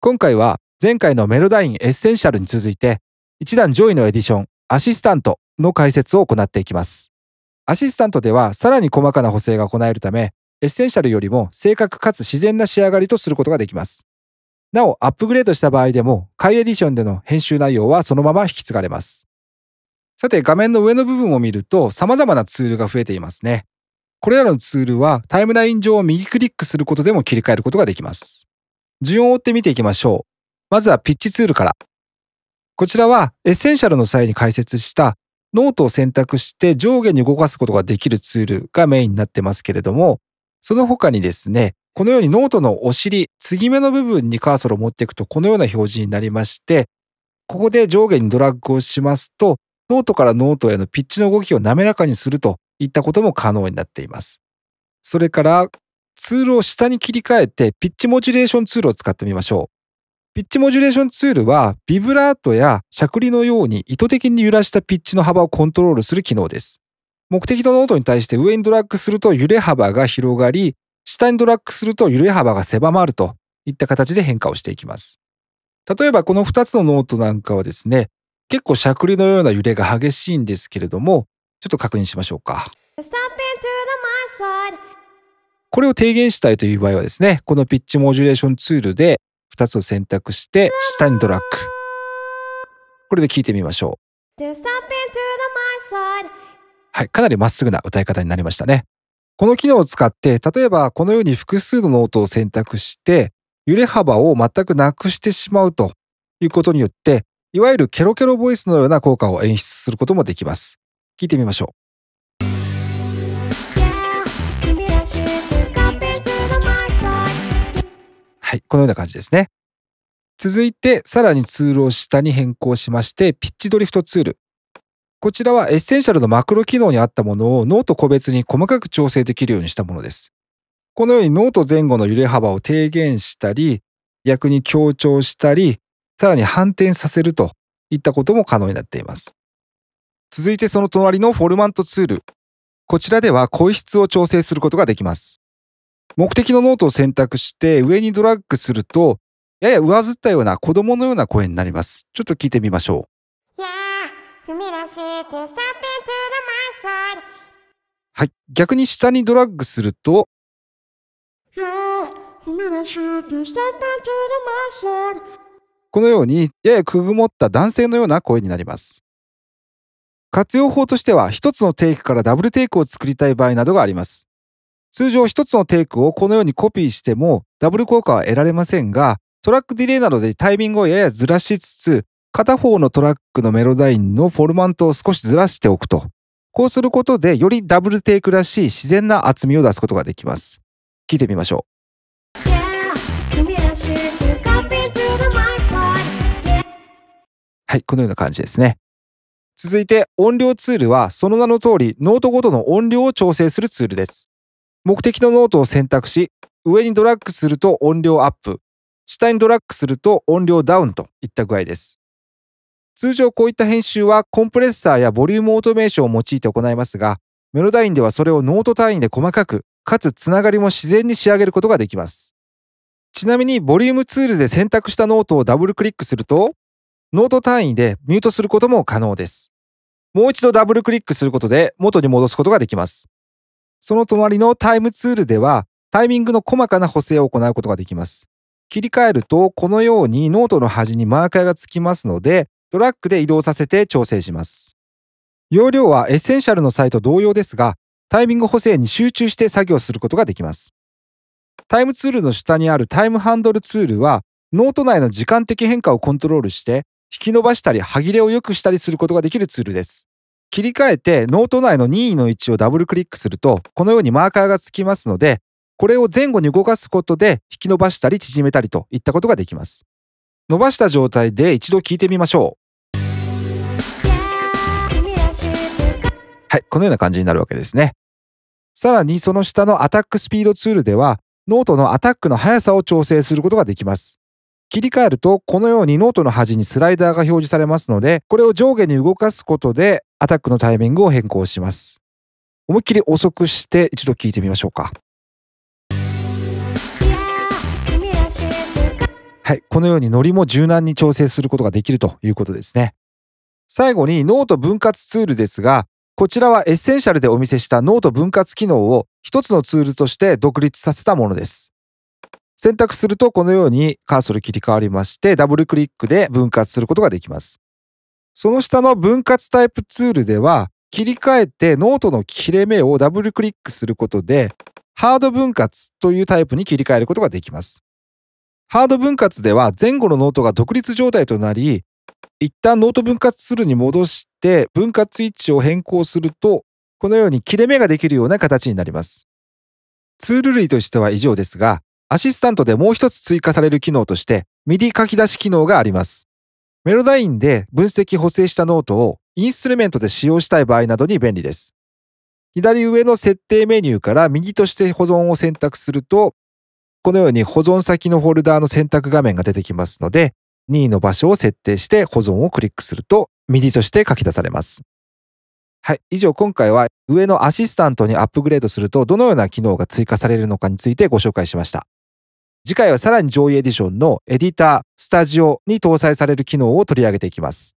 今回は前回のメロダインエッセンシャルに続いて一段上位のエディションアシスタントの解説を行っていきますアシスタントではさらに細かな補正が行えるためエッセンシャルよりも正確かつ自然な仕上がりとすることができますなおアップグレードした場合でも下位エディションでの編集内容はそのまま引き継がれますさて画面の上の部分を見ると様々なツールが増えていますねこれらのツールはタイムライン上を右クリックすることでも切り替えることができます。順を追って見ていきましょう。まずはピッチツールから。こちらはエッセンシャルの際に解説したノートを選択して上下に動かすことができるツールがメインになってますけれども、その他にですね、このようにノートのお尻、継ぎ目の部分にカーソルを持っていくとこのような表示になりまして、ここで上下にドラッグをしますと、ノートからノートへのピッチの動きを滑らかにするといったことも可能になっています。それからツールを下に切り替えてピッチモジュレーションツールを使ってみましょう。ピッチモジュレーションツールはビブラートやしゃくりのように意図的に揺らしたピッチの幅をコントロールする機能です。目的とノートに対して上にドラッグすると揺れ幅が広がり、下にドラッグすると揺れ幅が狭まるといった形で変化をしていきます。例えばこの2つのノートなんかはですね、結構しゃくりのような揺れが激しいんですけれども、ちょっと確認しましょうか。これを低減したいという場合はですね、このピッチモジュレーションツールで2つを選択して、下にドラッグ。これで聞いてみましょう。はい、かなりまっすぐな歌い方になりましたね。この機能を使って、例えばこのように複数のノートを選択して、揺れ幅を全くなくしてしまうということによって、いわゆるケロケロボイスのような効果を演出することもできます。聞いてみましょう。はい、このような感じですね。続いて、さらにツールを下に変更しまして、ピッチドリフトツール。こちらはエッセンシャルのマクロ機能に合ったものをノート個別に細かく調整できるようにしたものです。このようにノート前後の揺れ幅を低減したり、逆に強調したり、さらに反転させるといったことも可能になっています。続いてその隣のフォルマントツール。こちらでは声質を調整することができます。目的のノートを選択して上にドラッグすると、やや上ずったような子供のような声になります。ちょっと聞いてみましょう。はい。逆に下にドラッグすると、このように、ややくぐもった男性のような声になります。活用法としては1つのテイクからダブルテイクを作りたい場合などがあります。通常1つのテイクをこのようにコピーしてもダブル効果は得られませんが、トラックディレイなどでタイミングをややずらしつつ、片方のトラックのメロダインのフォルマントを少しずらしておくと。こうすることでよりダブルテイクらしい自然な厚みを出すことができます。聞いてみましょう。はい、このような感じですね。続いて音量ツールはその名の通りノートごとの音量を調整するツールです。目的のノートを選択し上にドラッグすると音量アップ下にドラッグすると音量ダウンといった具合です。通常こういった編集はコンプレッサーやボリュームオートメーションを用いて行いますがメロダインではそれをノート単位で細かくかつつながりも自然に仕上げることができます。ちなみにボリュームツールで選択したノートをダブルクリックするとノート単位でミュートすることも可能です。もう一度ダブルクリックすることで元に戻すことができます。その隣のタイムツールではタイミングの細かな補正を行うことができます。切り替えるとこのようにノートの端にマーカーがつきますのでドラッグで移動させて調整します。容量はエッセンシャルのサイト同様ですがタイミング補正に集中して作業することができます。タイムツールの下にあるタイムハンドルツールはノート内の時間的変化をコントロールして引き伸ばしたり歯切れを良くしたりすることができるツールです。切り替えてノート内の任意の位置をダブルクリックするとこのようにマーカーがつきますのでこれを前後に動かすことで引き伸ばしたり縮めたりといったことができます。伸ばした状態で一度聞いてみましょう。はい、このような感じになるわけですね。さらにその下のアタックスピードツールではノートのアタックの速さを調整することができます。切り替えるとこのようにノートの端にスライダーが表示されますのでこれを上下に動かすことでアタックのタイミングを変更します思いっきり遅くして一度聞いてみましょうかはいこのようにノリも柔軟に調整することができるということですね最後にノート分割ツールですがこちらはエッセンシャルでお見せしたノート分割機能を一つのツールとして独立させたものです選択するとこのようにカーソル切り替わりましてダブルクリックで分割することができます。その下の分割タイプツールでは切り替えてノートの切れ目をダブルクリックすることでハード分割というタイプに切り替えることができます。ハード分割では前後のノートが独立状態となり一旦ノート分割ツールに戻して分割位置を変更するとこのように切れ目ができるような形になります。ツール類としては以上ですがアシスタントでもう一つ追加される機能として MIDI 書き出し機能があります。メロダインで分析補正したノートをインストゥルメントで使用したい場合などに便利です。左上の設定メニューから右として保存を選択すると、このように保存先のフォルダーの選択画面が出てきますので、任意の場所を設定して保存をクリックすると MIDI として書き出されます。はい、以上今回は上のアシスタントにアップグレードするとどのような機能が追加されるのかについてご紹介しました。次回はさらに上位エディションのエディター、スタジオに搭載される機能を取り上げていきます。